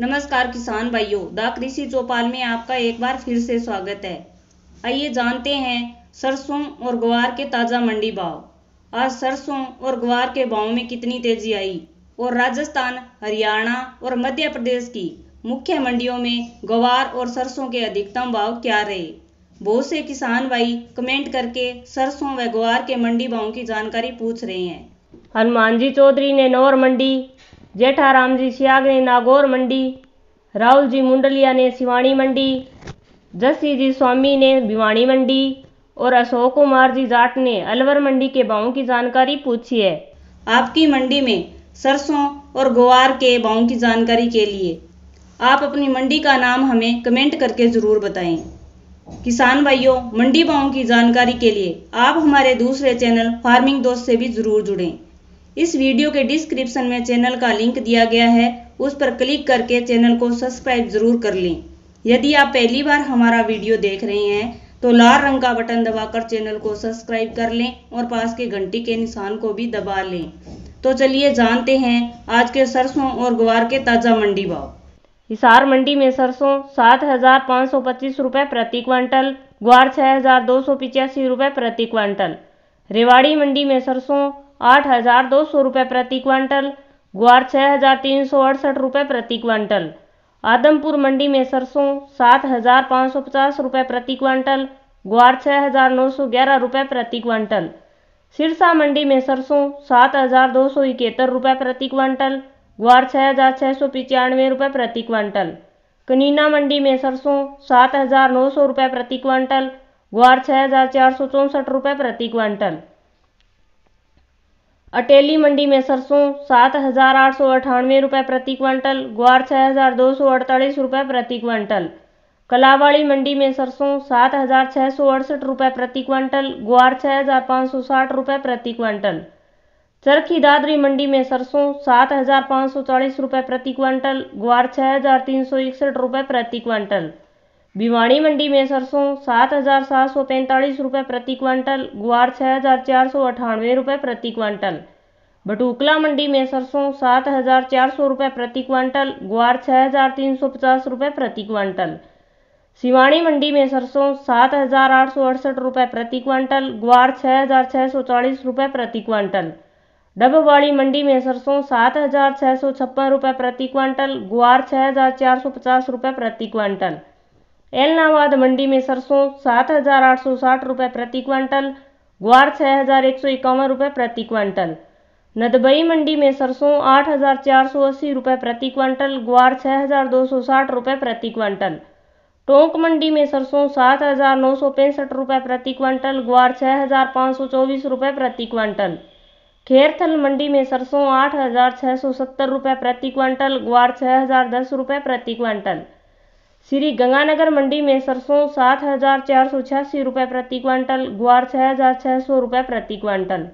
नमस्कार किसान भाइयों द कृषि चौपाल में आपका एक बार फिर से स्वागत है आइए जानते हैं सरसों और ग्वार के ताज़ा मंडी भाव आज सरसों और ग्वार के भाव में कितनी तेजी आई और राजस्थान हरियाणा और मध्य प्रदेश की मुख्य मंडियों में ग्वार और सरसों के अधिकतम भाव क्या रहे बहुत से किसान भाई कमेंट करके सरसों व ग्वार के मंडी भाव की जानकारी पूछ रहे हैं हनुमान जी चौधरी ने नौर मंडी जेठाराम जी सियाग ने नागौर मंडी राहुल जी मुंडलिया ने शिवाणी मंडी जस्सी जी स्वामी ने भिवाणी मंडी और अशोक कुमार जी जाट ने अलवर मंडी के भावों की जानकारी पूछी है आपकी मंडी में सरसों और गोवार के भावों की जानकारी के लिए आप अपनी मंडी का नाम हमें कमेंट करके ज़रूर बताएं किसान भाइयों मंडी भावों की जानकारी के लिए आप हमारे दूसरे चैनल फार्मिंग दोस्त से भी ज़रूर जुड़ें इस वीडियो के डिस्क्रिप्शन में चैनल का लिंक दिया गया है उस पर क्लिक करके चैनल को सब्सक्राइब जरूर कर लें यदि आप पहली बार हमारा वीडियो देख रहे हैं तो लाल रंग का बटन दबाकर चैनल को सब्सक्राइब कर लें और पास के घंटी के निशान को भी दबा लें तो चलिए जानते हैं आज के सरसों और ग्वार के ताज़ा मंडी भाव हिसार मंडी में सरसों सात हजार पाँच सौ पच्चीस रुपये प्रति क्विंटल ग्वार छः हजार दो सौ पिचासी रुपये प्रति क्विंटल रेवाड़ी मंडी में सरसों आठ हजार दो सौ रुपये प्रति क्वांटल ग्वार छः हजार तीन सौ अड़सठ रुपये प्रति क्वांटल आदमपुर मंडी में सरसों सात हजार पाँच सौ पचास रुपये प्रति क्वांटल ग्वार छः हजार नौ सौ ग्यारह रुपये प्रति क्वांटल सिरसा मंडी में सरसों सात हजार दो सौ इकहत्तर रुपये प्रति क्वांटल ग्वार छः हजार छः सौ पचानवे रुपये प्रति क्वांटल कनीना मंडी में सरसों सात हजार नौ सौ रुपये प्रति क्वांटल ग्वार छः हजार चार सौ चौंसठ रुपये प्रति क्वांटल अटेली मंडी में सरसों सात हजार आठ सौ अठानवे रुपये प्रति क्विंटल ग्वार छः हजार दो सौ अड़तालीस रुपये प्रति क्विंटल कलावाड़ी मंडी में सरसों सात हजार छः सौ अड़सठ रुपये प्रति क्विंटल ग्वार छः हजार पाँच सौ साठ रुपये प्रति क्विंटल चरखी दादरी मंडी में सरसों सात हजार पाँच सौ चालीस रुपये प्रति क्विंटल ग्वार छः हजार तीन सौ इकसठ रुपये प्रति क्विंटल भिवाणी मंडी में सरसों सात हजार सात सौ पैंतालीस रुपये प्रति क्वांटल ग्वार छः हजार चार सौ अठानवे रुपये प्रति क्वांटल बटूकला मंडी में सरसों सात हजार चार सौ रुपये प्रति क्वांटल ग्वार छः हजार तीन सौ पचास रुपये प्रति क्वांटल सिवाड़ी मंडी में सरसों सात हजार आठ सौ अड़सठ रुपये प्रति क्वांटल ग्वार छः हजार छः सौ चालीस रुपये प्रति क्वांटल डबवाड़ी मंडी में सरसों सात हजार छः सौ छप्पन रुपये प्रति क्वांटल ग्वार छः हजार चार सौ पचास रुपये प्रति क्वांटल एलनाबाद मंडी में सरसों सात हजार आठ सौ साठ रुपये प्रति क्वांटल ग्वार छः हजार एक सौ इक्यावन रुपये प्रति क्वांटल नदबई मंडी में सरसों आठ हजार चार सौ अस्सी रुपये प्रति क्वांटल ग्वार छः हजार दो सौ साठ रुपये प्रति क्वांटल टोंक मंडी में सरसों सात हजार नौ सौ पैंसठ रुपये प्रति क्वांटल ग्वार छः हजार पाँच सौ चौबीस रुपये प्रति क्वांटल खेरथल मंडी में सरसों आठ हजार छः सौ सत्तर रुपये प्रति क्वांटल ग्वार छः हजार दस रुपये प्रति क्वांटल श्री गंगानगर मंडी में सरसों सात हजार चार सौ छियासी रुपये प्रति क्वांटल ग्वार छः हजार छः सौ रुपये प्रति क्वांटल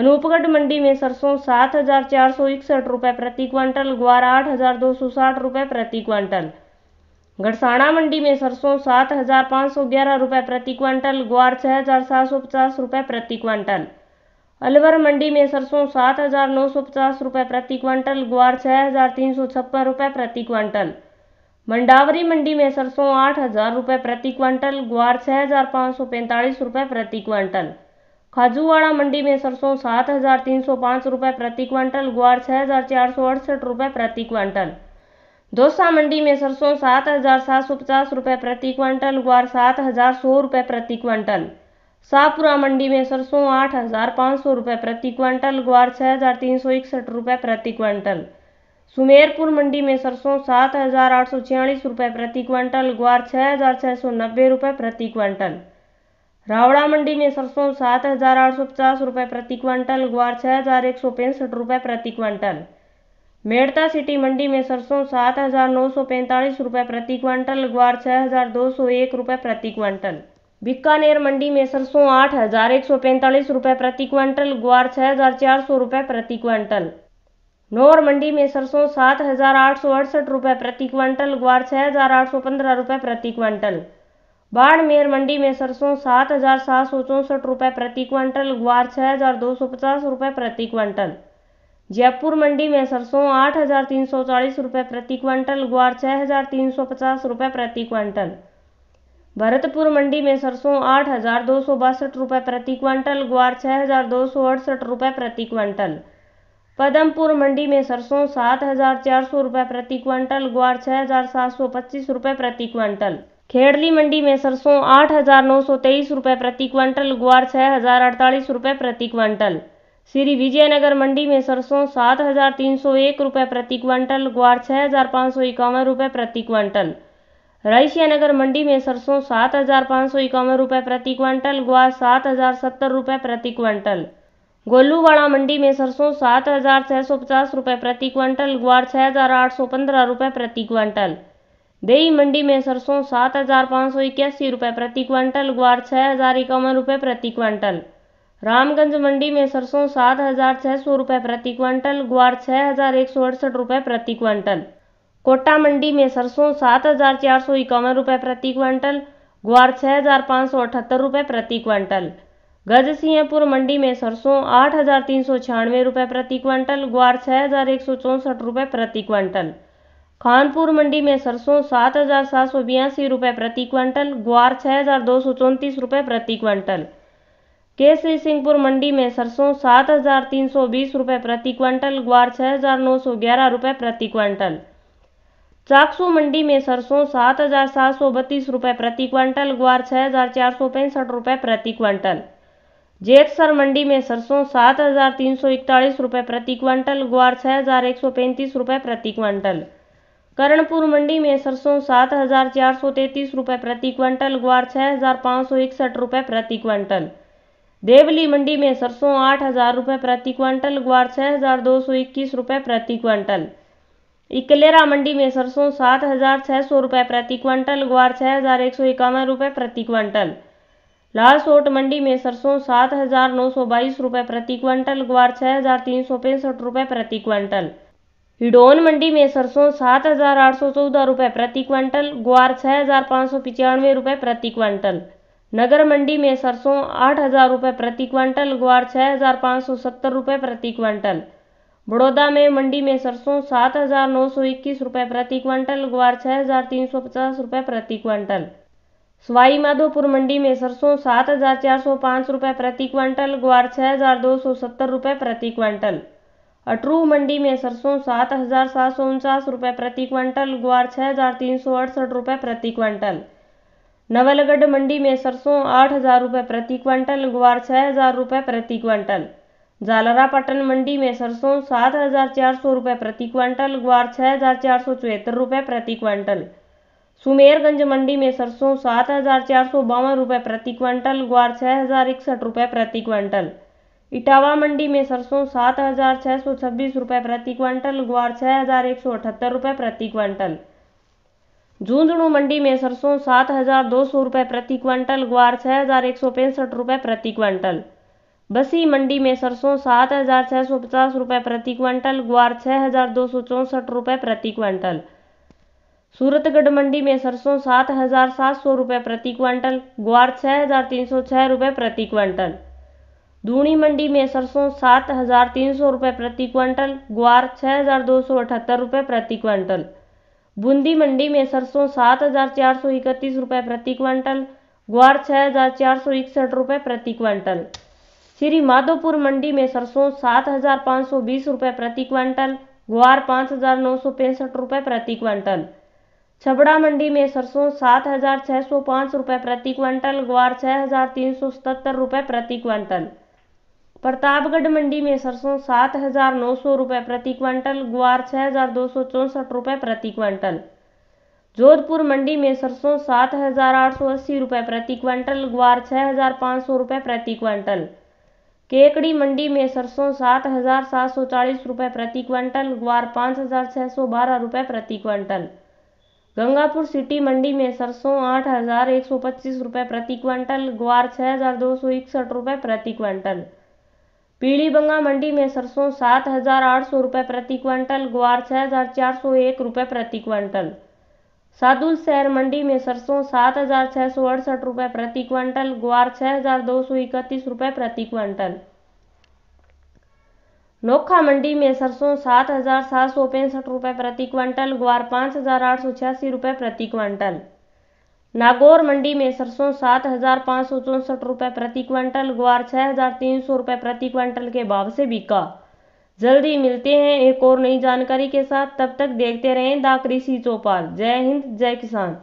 अनूपगढ़ मंडी में सरसों सात हजार चार सौ इकसठ रुपये प्रति क्वांटल ग्वार आठ हजार दो सौ साठ रुपये प्रति क्वांटल गढ़साणा मंडी में सरसों सात हजार पाँच सौ ग्यारह रुपये प्रति क्वांटल ग्वार छः हजार सात सौ पचास रुपये प्रति क्वांटल अलवर मंडी में सरसों सात हजार नौ सौ पचास रुपये प्रति क्वांटल ग्वार छः हजार तीन सौ छप्पन रुपये प्रति क्वांटल मंडावरी मंडी में सरसों आठ हजार रुपये प्रति क्वांटल ग्वार छः हजार पाँच सौ पैंतालीस रुपये प्रति क्वांटल खाजूवाड़ा मंडी में सरसों सात हजार तीन सौ पाँच रुपये प्रति क्वांटल ग्वार छः हजार चार सौ अड़सठ रुपये प्रति क्वांटल दोसा मंडी में सरसों सात हजार सात सौ पचास रुपये प्रति क्वांटल ग्वार सात हजार सौ रुपये प्रति क्विंटल शाहपुरा मंडी में सरसों आठ हजार पाँच सौ रुपये प्रति क्वांटल ग्वार छः हजार तीन सौ इकसठ रुपये प्रति क्वांटल सुमेरपुर मंडी में सरसों सात हजार आठ सौ छियालीस रुपये प्रति क्विंटल ग्वार छः हजार छः सौ नब्बे रुपये प्रति क्विंटल रावड़ा मंडी में सरसों सात हजार आठ सौ पचास रुपये प्रति क्वांटल ग्वार छः हजार एक सौ पैंसठ रुपये प्रति क्विंटल मेड़ता सिटी मंडी में सरसों सात हजार नौ सौ पैंतालीस रुपये प्रति क्विंटल ग्वार छः हजार दो सौ एक रुपये प्रति क्वांटल बीकानेर मंडी में सरसों आठ हजार एक सौ पैंतालीस रुपये प्रति क्विंटल ग्वार छः हजार चार सौ रुपये प्रति क्वांटल नौर मंडी में सरसों सात हजार आठ सौ अड़सठ रुपये प्रति क्वांटल ग्वार छः हजार आठ सौ पंद्रह रुपये प्रति क्वांटल बाड़मेर मंडी में सरसों सात हजार सात सौ चौंसठ रुपये प्रति क्वांटल ग्वार छः हजार दो सौ पचास रुपये प्रति क्विंटल जयपुर मंडी में सरसों आठ हजार तीन सौ चालीस रुपये प्रति क्विंटल ग्वार छः हजार तीन सौ पचास रुपये प्रति क्वांटल भरतपुर मंडी में सरसों आठ हजार दो सौ बासठ रुपये प्रति क्वांटल ग्वार छः हजार दो सौ अड़सठ रुपये प्रति क्वांटल पदमपुर मंडी में सरसों सात हजार चार सौ रुपये प्रति क्विंटल ग्वार छः हजार सात सौ पच्चीस रुपये प्रति क्विंटल खेड़ली मंडी में सरसों आठ हजार नौ सौ तेईस रुपये प्रति क्विंटल ग्वार छः हजार अड़तालीस रुपये प्रति क्विंटल श्री विजयनगर मंडी में सरसों सात हजार तीन सौ एक रुपये प्रति क्विंटल ग्वार छः हजार पाँच सौ इक्यावन रुपये प्रति क्विंटल रईसियानगर मंडी में सरसों सात हजार पाँच सौ इक्यावन रुपये प्रति क्विंटल ग्वार सात हजार सत्तर रुपये प्रति क्विंटल गोलूवाड़ा मंडी में सरसों सात हजार छः सौ पचास रुपये प्रति क्विंटल ग्वार छः हजार आठ सौ पंद्रह रुपये प्रति क्विंटल देई मंडी में सरसों सात हजार पाँच सौ इक्यासी रुपये प्रति क्विंटल ग्वार छः हजार इक्यावन रुपये प्रति क्विंटल रामगंज मंडी में सरसों सात हजार छः सौ रुपये प्रति क्विंटल ग्वार छः हजार एक सौ अड़सठ रुपये प्रति क्विंटल कोटा मंडी में सरसों सात हजार चार सौ इक्यावन रुपये प्रति क्विंटल ग्वार छः हजार पाँच सौ अठहत्तर रुपये प्रति क्विंटल गजसिंहपुर मंडी में सरसों आठ हजार तीन सौ छियानवे रुपये प्रति क्वांटल ग्वार छः हजार एक सौ चौंसठ रुपये प्रति क्वांटल खानपुर मंडी में सरसों सात हजार सात सौ बयासी रुपये प्रति क्विंटल ग्वार छः हजार दो सौ चौंतीस रुपये प्रति क्वांटल केसरी सिंहपुर मंडी में सरसों सात हजार तीन सौ बीस रुपये प्रति क्विंटल ग्वार छः हजार नौ सौ ग्यारह रुपये प्रति क्वांटल चाकसू मंडी में सरसों सात हजार सात सौ बत्तीस रुपये प्रति क्वांटल ग्वार छः हजार चार सौ पैंसठ रुपये प्रति क्वांटल जेतसर मंडी में सरसों सात हजार तीन सौ इकतालीस रुपये प्रति क्विंटल ग्वार छः हजार एक सौ पैंतीस रुपये प्रति क्विंटल करणपुर मंडी में सरसों सात हजार चार सौ तैंतीस रुपये प्रति क्विंटल ग्वार छः हजार पाँच सौ इकसठ रुपये प्रति क्विंटल देवली मंडी में सरसों आठ हजार रुपये प्रति क्विंटल ग्वार छः हजार दो सौ इक्कीस रुपये प्रति क्विंटल इकलेरा मंडी में सरसों सात हजार छः सौ रुपये प्रति क्विंटल ग्वार छः हजार एक सौ इक्यावन रुपये प्रति क्विंटल लालसोट मंडी में सरसों सात हजार नौ सौ बाईस रुपये प्रति क्विंटल ग्वार छः हजार तीन सौ पैंसठ रुपये प्रति क्विंटल हिडोन मंडी में सरसों सात हजार आठ सौ चौदह रुपये प्रति क्विंटल ग्वार छः हजार पाँच सौ पिचानवे रुपये प्रति क्विंटल नगर मंडी में सरसों आठ हजार रुपये प्रति क्विंटल ग्वार छः हजार पाँच सौ सत्तर रुपये प्रति क्विंटल बड़ौदा में मंडी में सरसों सात हजार नौ सौ इक्कीस रुपये प्रति क्विंटल ग्वार छः हजार तीन सौ पचास रुपये प्रति क्विंटल सवाईमाधोपुर मंडी में सरसों सात हजार चार सौ पाँच रुपये प्रति क्वांटल ग्वार छः हजार दो सौ सत्तर रुपये प्रति क्वांटल अटरू मंडी में सरसों सात हजार सात सौ उनचास रुपये प्रति क्वांटल ग्वार छः हजार तीन सौ अड़सठ रुपये प्रति क्वांटल नवलगढ़ मंडी में सरसों आठ हजार रुपये प्रति क्वांटल ग्वार छः हजार रुपये प्रति क्वांटल जालरापाटन मंडी में सरसों सात हजार चार सौ रुपये प्रति क्वांटल ग्वार छः हजार चार सौ चौहत्तर रुपये प्रति क्वांटल सुमेरगंज मंडी में सरसों सात हजार चार सौ बावन रुपये प्रति क्विंटल ग्वार छः हजार इकसठ रुपये प्रति क्विंटल इटावा मंडी में सरसों सात हजार छः सौ छब्बीस रुपये प्रति क्विंटल ग्वार छः हजार एक सौ अठहत्तर रुपये प्रति क्विंटल झुंझुनू मंडी में सरसों सात हजार दो सौ रुपये प्रति क्विंटल ग्वार छः हजार एक सौ पैंसठ रुपये प्रति क्विंटल बसी मंडी में सरसों सात हजार छः सौ पचास रुपये प्रति क्विंटल ग्वार छः हजार दो सौ चौंसठ रुपये प्रति क्विंटल सूरतगढ़ मंडी में सरसों सात हजार सात सौ रुपये प्रति क्वांटल ग्वार छः हजार तीन सौ छः रुपये प्रति क्वांटल दूनी मंडी में सरसों सात हजार तीन सौ रुपये प्रति क्वांटल ग्वार छः हजार दो सौ अठहत्तर रुपये प्रति क्वांटल बूंदी मंडी में सरसों सात हजार चार सौ इकतीस रुपये प्रति क्वांटल ग्वार छः हजार चार सौ इकसठ रुपये प्रति क्वांटल श्री माधोपुर मंडी में सरसों सात हजार पाँच सौ बीस रुपये प्रति क्वांटल ग्वार पाँच हजार नौ सौ पैंसठ रुपये प्रति क्वांटल छबड़ा मंडी में सरसों सात हजार छह सौ पाँच रुपये प्रति क्विंटल ग्वार छह हजार तीन सौ सतहत्तर रुपये प्रति क्विंटल प्रतापगढ़ मंडी में सरसों सात हजार नौ सौ रुपये प्रति क्विंटल ग्वार छह हजार दो सौ चौंसठ रुपये प्रति क्विंटल जोधपुर मंडी में सरसों सात हजार आठ सौ अस्सी रुपये प्रति क्विंटल ग्वार छह हजार पाँच सौ रुपये प्रति क्विंटल केकड़ी मंडी में सरसों सात हजार सात सौ चालीस रुपये प्रति क्विंटल ग्वार पाँच हजार छह सौ बारह रुपये प्रति क्विंटल गंगापुर सिटी मंडी में सरसों आठ हजार एक सौ पच्चीस रुपये प्रति क्विंटल ग्वार छः हजार दो सौ इकसठ रुपये प्रति क्विंटल पीलीबंगा मंडी में सरसों सात हजार आठ सौ रुपये प्रति क्विंटल ग्वार छः हजार चार सौ एक रुपये प्रति क्विंटल सादुल शहर मंडी में सरसों सात हजार छः सौ अड़सठ रुपये प्रति क्विंटल ग्वार छः हजार दो सौ इकतीस रुपये प्रति क्विंटल नोखा मंडी में सरसों सात हजार सात सौ पैंसठ रुपये प्रति क्विंटल ग्वार पाँच हजार आठ सौ छियासी रुपये प्रति क्वांटल नागौर मंडी में सरसों सात हजार पाँच सौ चौंसठ रुपये प्रति क्विंटल ग्वार छः हजार तीन सौ रुपये प्रति क्विंटल के भाव से बिका जल्दी मिलते हैं एक और नई जानकारी के साथ तब तक देखते रहें द कृषि चौपाल जय हिंद जय किसान